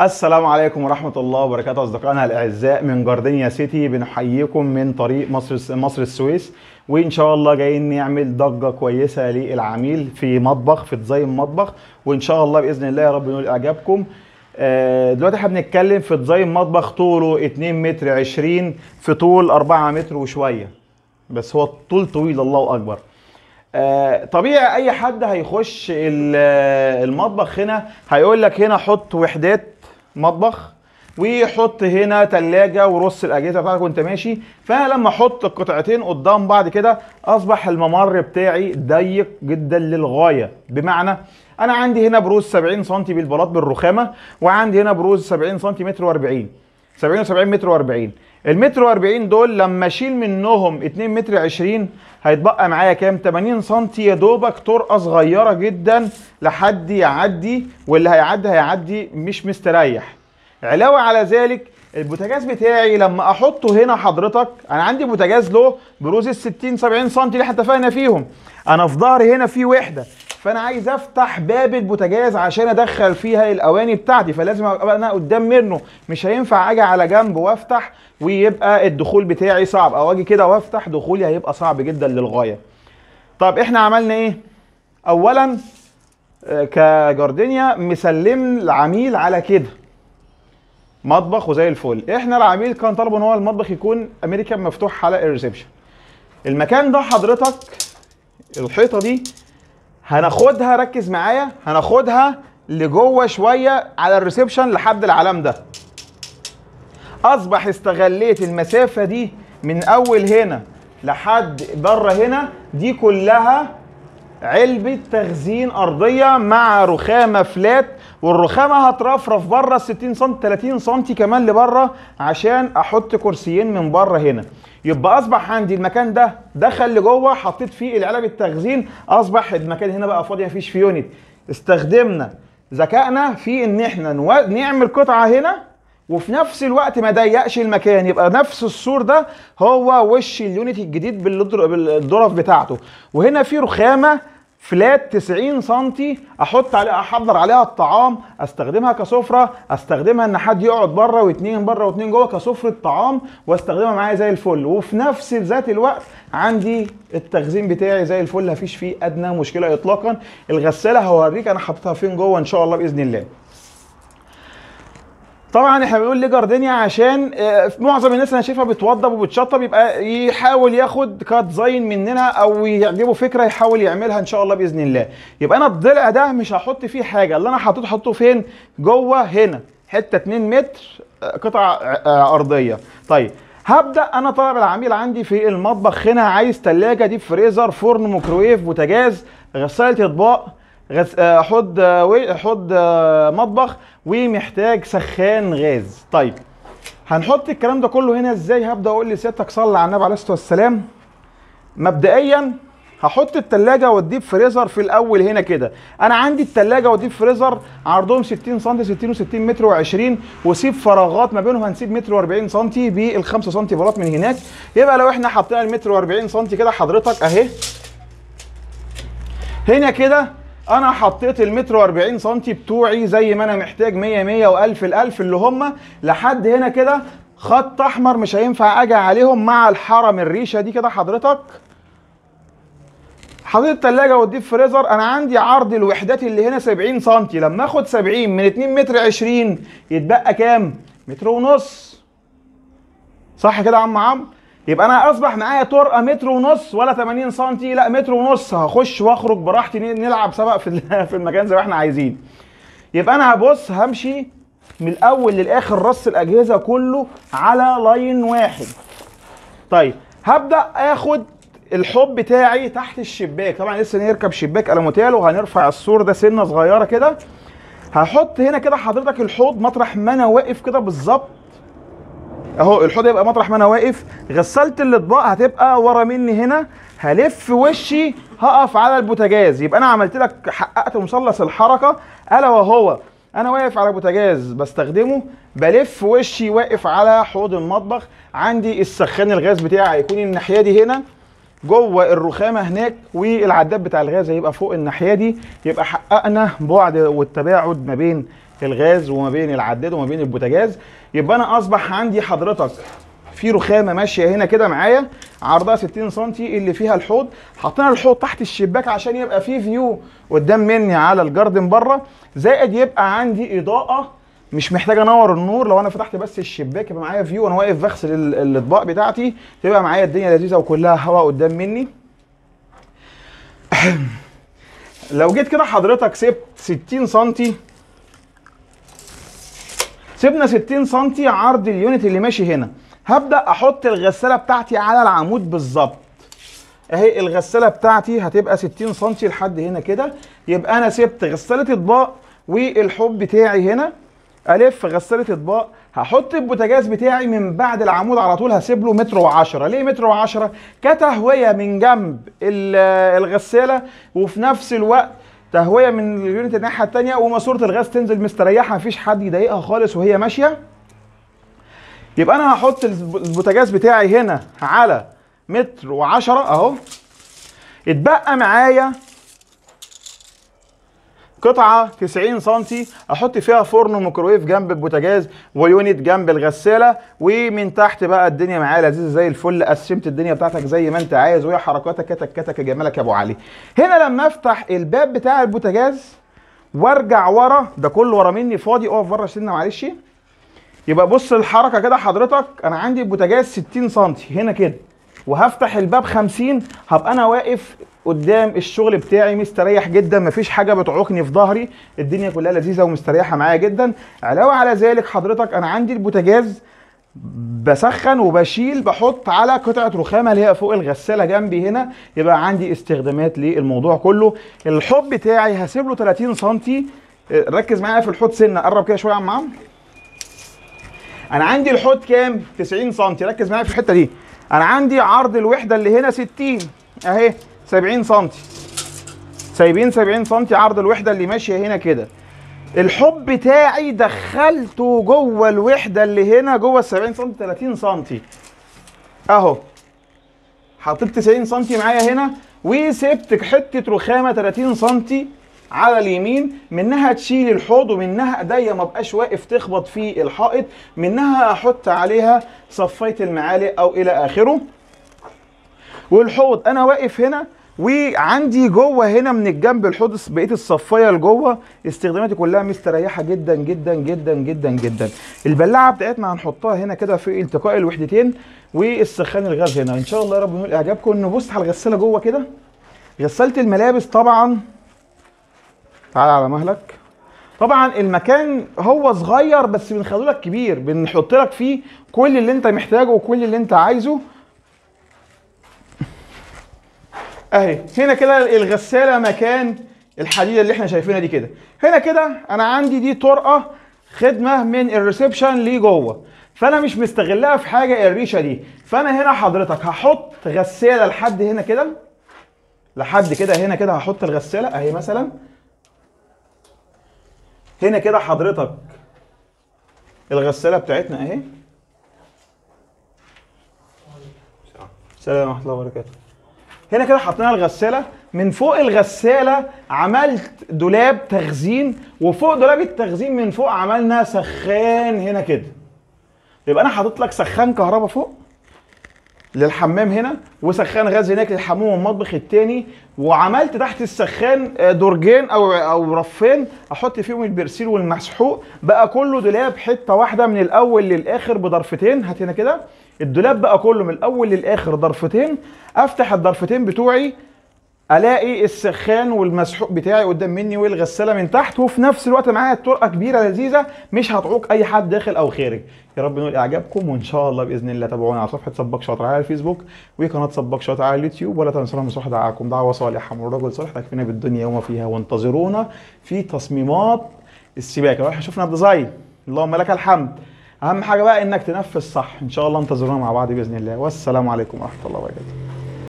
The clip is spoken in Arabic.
السلام عليكم ورحمة الله وبركاته أصدقائنا الأعزاء من جاردينيا سيتي بنحييكم من طريق مصر مصر السويس وإن شاء الله جايين نعمل ضجة كويسة للعميل في مطبخ في ديزاين مطبخ وإن شاء الله بإذن الله يا رب نقول إعجابكم آه، دلوقتي احنا بنتكلم في ديزاين مطبخ طوله 2 متر 20 في طول 4 متر وشوية بس هو الطول طويل الله أكبر آه، طبيعي اي حد هيخش المطبخ هنا هيقول لك هنا حط وحدات مطبخ ويحط هنا تلاجة ورص الأجهزة بتاعتك وأنت ماشي فأنا لما أحط القطعتين قدام بعض كده أصبح الممر بتاعي ضيق جدا للغاية بمعنى أنا عندي هنا بروز 70 سم بالبلاط بالرخامة وعندي هنا بروز 70 سم و40 70 و70 متر و40 المتر 40 دول لما اشيل منهم 2 متر 20 هيتبقى معايا كام 80 سم يا دوبك طرقه صغيره جدا لحد يعدي واللي هيعدي هيعدي مش مستريح علاوه على ذلك البوتاجاز بتاعي لما احطه هنا حضرتك انا عندي بوتاجاز له بروز ال 60 70 سم اللي احنا اتفقنا فيهم انا في ظهري هنا في وحده فانا عايز افتح باب البوتاجاز عشان ادخل فيها الاواني بتاعتي فلازم ابقى انا قدام منه مش هينفع اجي على جنب وافتح ويبقى الدخول بتاعي صعب او اجي كده وافتح دخولي هيبقى صعب جدا للغايه طب احنا عملنا ايه اولا آه، كجاردينيا مسلم العميل على كده مطبخ وزي الفل احنا العميل كان طالبه ان هو المطبخ يكون امريكان مفتوح على الريسبشن المكان ده حضرتك الحيطه دي هناخدها ركز معايا هناخدها لجوه شويه على الريسبشن لحد العلام ده اصبح استغليت المسافه دي من اول هنا لحد بره هنا دي كلها علبه تخزين ارضيه مع رخامه فلات والرخامه هترفرف بره 60 سم 30 سم كمان لبره عشان احط كرسيين من بره هنا يبقى اصبح عندي المكان ده دخل لجوه حطيت فيه العلب التخزين اصبح المكان هنا بقى فاضي مفيش فيه يونت استخدمنا ذكائنا في ان احنا نو... نعمل قطعه هنا وفي نفس الوقت ما ضيقش المكان يبقى نفس السور ده هو وش اليونت الجديد بالدرف بتاعته وهنا في رخامه فلات 90 سم احط عليها احضر عليها الطعام استخدمها كسفره استخدمها ان حد يقعد بره واتنين بره واتنين جوه كسفره طعام واستخدمها معايا زي الفل وفي نفس ذات الوقت عندي التخزين بتاعي زي الفل مفيش فيه ادنى مشكله اطلاقا الغساله هوريك انا حطيتها فين جوه ان شاء الله باذن الله طبعا احنا بنقول دنيا عشان آه، معظم الناس انا شايفها بتوضب وبتشطب يبقى يحاول ياخد كات مننا او يعجبه فكره يحاول يعملها ان شاء الله باذن الله يبقى انا الضلع ده مش هحط فيه حاجه اللي انا حاطط حطه فين جوه هنا حته 2 متر آه، قطعه آه، ارضيه طيب هبدا انا طلب العميل عندي في المطبخ هنا عايز ثلاجه ديب فريزر فرن ميكروويف بوتاجاز غساله اطباق غس... آه، حوض آه، حوض آه، مطبخ ومحتاج سخان غاز طيب هنحط الكلام ده كله هنا ازاي هبدا اقول لسيادتك صلى على النبي عليه الصلاه والسلام مبدئيا هحط التلاجة والديب فريزر في الاول هنا كده انا عندي التلاجة والديب فريزر عرضهم 60 سم 60 و60 متر و20 وسيب فراغات ما بينهم هنسيب متر و40 سم بال 5 سم فراغ من هناك يبقى لو احنا حطينا المتر و40 سم كده حضرتك اهي هنا كده انا حطيت المتر 40 سم بتوعي زي ما انا محتاج 100 100 و1000 ال1000 اللي هم لحد هنا كده خط احمر مش هينفع اجي عليهم مع الحرم الريشه دي كده حضرتك حاطط الثلاجه والديب فريزر انا عندي عرض الوحدات اللي هنا 70 سم لما اخد 70 من 2 متر 20 يتبقى كام متر ونص صح كده يا عم عمرو يبقى انا اصبح معايا طرقه متر ونص ولا 80 سم لا متر ونص هخش واخرج براحتي نلعب سبق في في المكان زي ما احنا عايزين يبقى انا هبص همشي من الاول للاخر رص الاجهزه كله على لاين واحد طيب هبدا اخد الحب بتاعي تحت الشباك طبعا لسه نركب شباك الموتيل وهنرفع السور ده سنه صغيره كده هحط هنا كده حضرتك الحوض مطرح ما انا واقف كده بالظبط اهو الحوض هيبقى مطرح ما انا واقف غسلت الاطباق هتبقى ورا مني هنا هلف وشي هقف على البوتاجاز يبقى انا عملت لك حققت مثلث الحركه الا وهو انا واقف على بوتاجاز بستخدمه بلف وشي واقف على حوض المطبخ عندي السخان الغاز بتاعي هيكون الناحيه دي هنا جوه الرخامه هناك والعداد بتاع الغاز هيبقى فوق الناحيه دي يبقى حققنا بعد والتباعد ما بين الغاز وما بين العداد وما بين البوتاجاز يبقى انا اصبح عندي حضرتك في رخامه ماشيه هنا كده معايا عرضها 60 سم اللي فيها الحوض حطينا الحوض تحت الشباك عشان يبقى في فيو قدام مني على الجاردن بره زائد يبقى عندي اضاءه مش محتاج انور النور لو انا فتحت بس الشباك يبقى معايا فيو وانا واقف بغسل الاطباق بتاعتي تبقى معايا الدنيا لذيذه وكلها هواء قدام مني لو جيت كده حضرتك سبت 60 سم سيبنا 60 سم عرض اليونت اللي ماشي هنا هبدا احط الغساله بتاعتي على العمود بالظبط اهي الغساله بتاعتي هتبقى 60 سم لحد هنا كده يبقى انا سبت غساله اطباق والحب بتاعي هنا الف غساله اطباق هحط البوتاجاز بتاعي من بعد العمود على طول هسيب له متر و10 ليه متر و10 كتهويه من جنب الغساله وفي نفس الوقت تهويه من اليونت الناحيه الثانيه وماسوره الغاز تنزل مستريحه مفيش حد يضايقها خالص وهي ماشيه يبقى انا هحط البوتاجاز بتاعي هنا على متر وعشرة اهو اتبقى معايا قطعه 90 سم احط فيها فرن وميكروويف جنب البوتاجاز ويونت جنب الغساله ومن تحت بقى الدنيا معايا لذيذه زي الفل قسمت الدنيا بتاعتك زي ما انت عايز وهي حركاتك كتك كتك جمالك يا ابو علي هنا لما افتح الباب بتاع البوتاجاز وارجع ورا ده كله ورا مني فاضي اقف بره سنه معلش يبقى بص الحركه كده حضرتك انا عندي البوتاجاز 60 سم هنا كده وهفتح الباب 50 هبقى انا واقف قدام الشغل بتاعي مستريح جدا مفيش حاجه بتعوقني في ظهري الدنيا كلها لذيذه ومستريحه معايا جدا علاوه على ذلك حضرتك انا عندي البوتاجاز بسخن وبشيل بحط على قطعه رخامه اللي هي فوق الغساله جنبي هنا يبقى عندي استخدامات للموضوع كله الحوض بتاعي هسيب له 30 سم ركز معايا في الحوض سنه قرب كده شويه يا عم انا عندي الحوض كام 90 سم ركز معايا في الحته دي انا عندي عرض الوحده اللي هنا 60 اهي 70 سم سايبين 70 سم عرض الوحده اللي ماشيه هنا كده الحب بتاعي دخلته جوه الوحده اللي هنا جوه ال 70 سم 30 سم اهو حطيت 90 سم معايا هنا وسبت حته رخامه 30 سم على اليمين منها تشيل الحوض ومنها ايديا ما بقاش واقف تخبط في الحائط منها احط عليها صفايه المعالق او الى اخره والحوض انا واقف هنا وعندي جوه هنا من الجنب الحوض بقيه الصفايه لجوه استخداماتي كلها مستريحه جدا جدا جدا جدا جدا البلاعه بتاعتنا هنحطها هنا كده في التقاء الوحدتين والسخان الغاز هنا ان شاء الله يا رب ينول اعجابكم نبص على الغساله جوه كده غساله الملابس طبعا تعال على مهلك طبعا المكان هو صغير بس بنخليه لك كبير بنحط لك فيه كل اللي انت محتاجه وكل اللي انت عايزه اهي هنا كده الغساله مكان الحديده اللي احنا شايفينها دي كده هنا كده انا عندي دي طرقه خدمه من الريسبشن ليه جوه فانا مش مستغلها في حاجه الريشه دي فانا هنا حضرتك هحط غساله لحد هنا كده لحد كده هنا كده هحط الغساله اهي مثلا هنا كده حضرتك الغساله بتاعتنا اهي السلام ورحمه الله وبركاته هنا كده حطينا الغساله من فوق الغساله عملت دولاب تخزين وفوق دولاب التخزين من فوق عملنا سخان هنا كده يبقى انا حاطط لك سخان كهرباء فوق للحمام هنا وسخان غاز هناك للحمام والمطبخ التاني وعملت تحت السخان آه، درجين او او رفين احط فيهم البرسيل والمسحوق بقى كله دولاب حته واحده من الاول للاخر بضرفتين هات هنا كده الدولاب بقى كله من الاول للاخر ضرفتين افتح الضرفتين بتوعي الاقي السخان والمسحوق بتاعي قدام مني والغساله من تحت وفي نفس الوقت معايا طرقه كبيره لذيذه مش هتعوق اي حد داخل او خارج يا رب نقول اعجابكم وان شاء الله باذن الله تابعونا على صفحه سباك شاطر على الفيسبوك وقناه سباك شاطر على اليوتيوب ولا تنسونا من صح دعاكم دعوه صالحه من رجل صالح تكفينا بالدنيا وما فيها وانتظرونا في تصميمات السباكه واحنا شفنا الديزاين اللهم لك الحمد اهم حاجه بقى انك تنفذ صح ان شاء الله انتظرونا مع بعض باذن الله والسلام عليكم ورحمه الله وبركاته